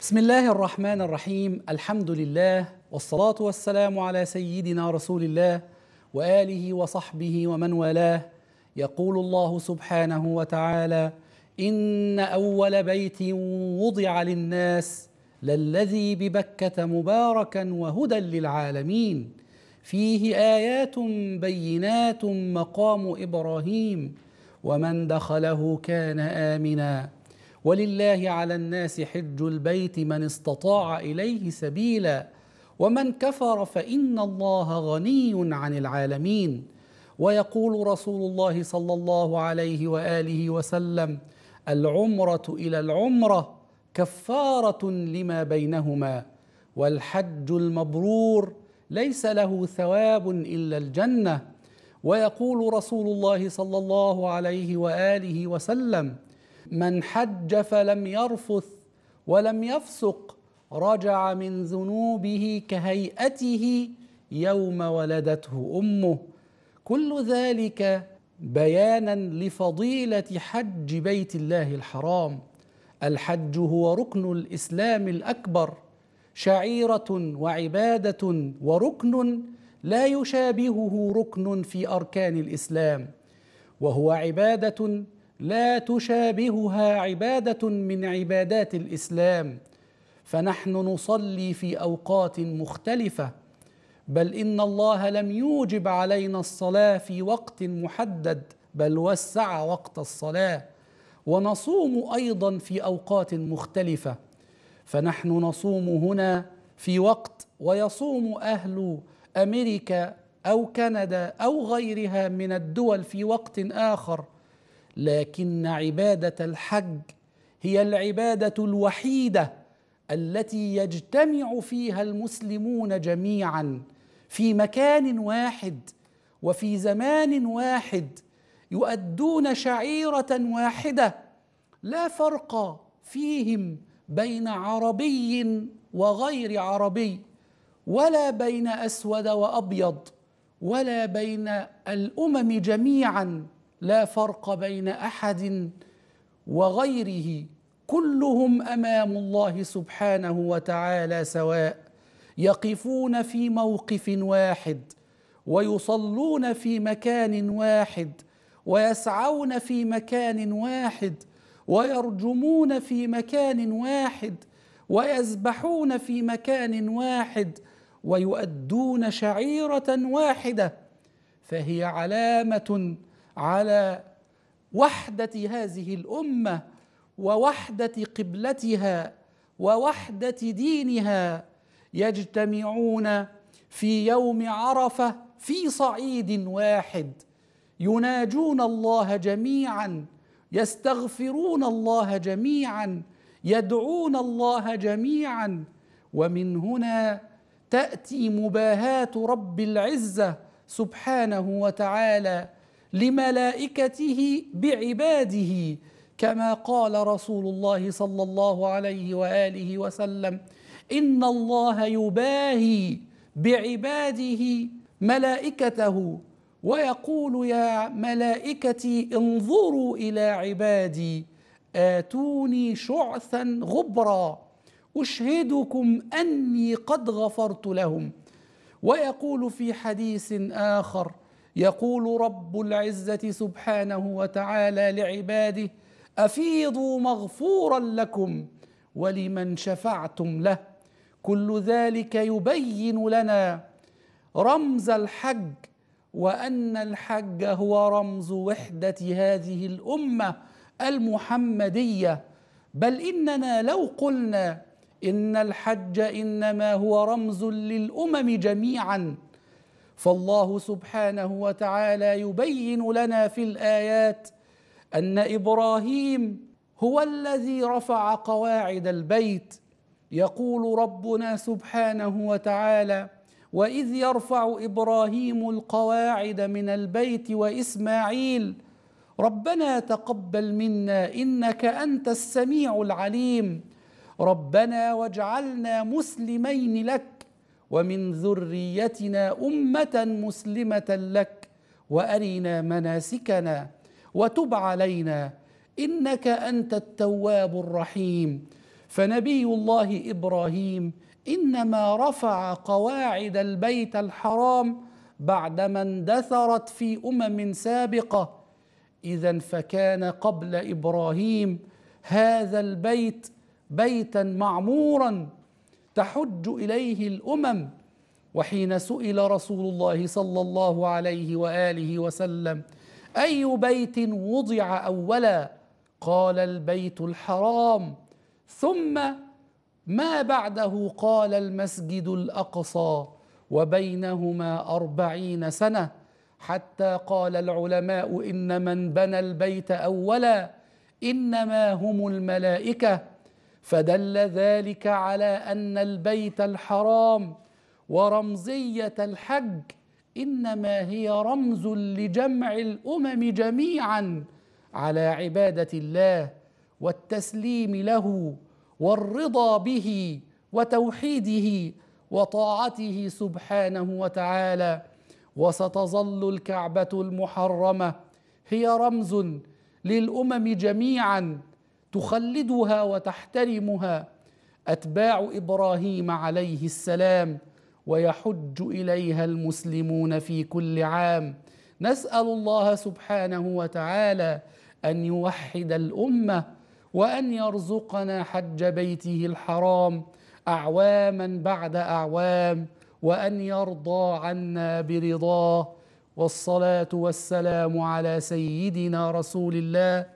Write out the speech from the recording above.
بسم الله الرحمن الرحيم الحمد لله والصلاة والسلام على سيدنا رسول الله وآله وصحبه ومن والاه يقول الله سبحانه وتعالى إن أول بيت وضع للناس للذي ببكة مباركا وهدى للعالمين فيه آيات بينات مقام إبراهيم ومن دخله كان آمناً ولله على الناس حج البيت من استطاع اليه سبيلا ومن كفر فان الله غني عن العالمين ويقول رسول الله صلى الله عليه واله وسلم العمره الى العمره كفاره لما بينهما والحج المبرور ليس له ثواب الا الجنه ويقول رسول الله صلى الله عليه واله وسلم من حج فلم يرفث ولم يفسق رجع من ذنوبه كهيئته يوم ولدته امه كل ذلك بيانا لفضيله حج بيت الله الحرام الحج هو ركن الاسلام الاكبر شعيره وعباده وركن لا يشابهه ركن في اركان الاسلام وهو عباده لا تشابهها عباده من عبادات الاسلام فنحن نصلي في اوقات مختلفه بل ان الله لم يوجب علينا الصلاه في وقت محدد بل وسع وقت الصلاه ونصوم ايضا في اوقات مختلفه فنحن نصوم هنا في وقت ويصوم اهل امريكا او كندا او غيرها من الدول في وقت اخر لكن عباده الحج هي العباده الوحيده التي يجتمع فيها المسلمون جميعا في مكان واحد وفي زمان واحد يؤدون شعيره واحده لا فرق فيهم بين عربي وغير عربي ولا بين اسود وابيض ولا بين الامم جميعا لا فرق بين احد وغيره كلهم امام الله سبحانه وتعالى سواء يقفون في موقف واحد ويصلون في مكان واحد ويسعون في مكان واحد ويرجمون في مكان واحد ويذبحون في مكان واحد ويؤدون شعيره واحده فهي علامه على وحده هذه الامه ووحده قبلتها ووحده دينها يجتمعون في يوم عرفه في صعيد واحد يناجون الله جميعا يستغفرون الله جميعا يدعون الله جميعا ومن هنا تاتي مباهاه رب العزه سبحانه وتعالى لملائكته بعباده كما قال رسول الله صلى الله عليه واله وسلم ان الله يباهي بعباده ملائكته ويقول يا ملائكتي انظروا الى عبادي اتوني شعثا غبرا اشهدكم اني قد غفرت لهم ويقول في حديث اخر يقول رب العزه سبحانه وتعالى لعباده افيضوا مغفورا لكم ولمن شفعتم له كل ذلك يبين لنا رمز الحج وان الحج هو رمز وحده هذه الامه المحمديه بل اننا لو قلنا ان الحج انما هو رمز للامم جميعا فالله سبحانه وتعالى يبين لنا في الايات ان ابراهيم هو الذي رفع قواعد البيت يقول ربنا سبحانه وتعالى واذ يرفع ابراهيم القواعد من البيت واسماعيل ربنا تقبل منا انك انت السميع العليم ربنا واجعلنا مسلمين لك ومن ذريتنا امه مسلمه لك وارنا مناسكنا وتب علينا انك انت التواب الرحيم فنبي الله ابراهيم انما رفع قواعد البيت الحرام بعدما اندثرت في امم سابقه اذا فكان قبل ابراهيم هذا البيت بيتا معمورا تحج اليه الامم وحين سئل رسول الله صلى الله عليه واله وسلم اي بيت وضع اولا قال البيت الحرام ثم ما بعده قال المسجد الاقصى وبينهما اربعين سنه حتى قال العلماء ان من بنى البيت اولا انما هم الملائكه فدل ذلك على ان البيت الحرام ورمزيه الحج انما هي رمز لجمع الامم جميعا على عباده الله والتسليم له والرضا به وتوحيده وطاعته سبحانه وتعالى وستظل الكعبه المحرمه هي رمز للامم جميعا تخلدها وتحترمها اتباع ابراهيم عليه السلام ويحج اليها المسلمون في كل عام نسال الله سبحانه وتعالى ان يوحد الامه وان يرزقنا حج بيته الحرام اعواما بعد اعوام وان يرضى عنا برضاه والصلاه والسلام على سيدنا رسول الله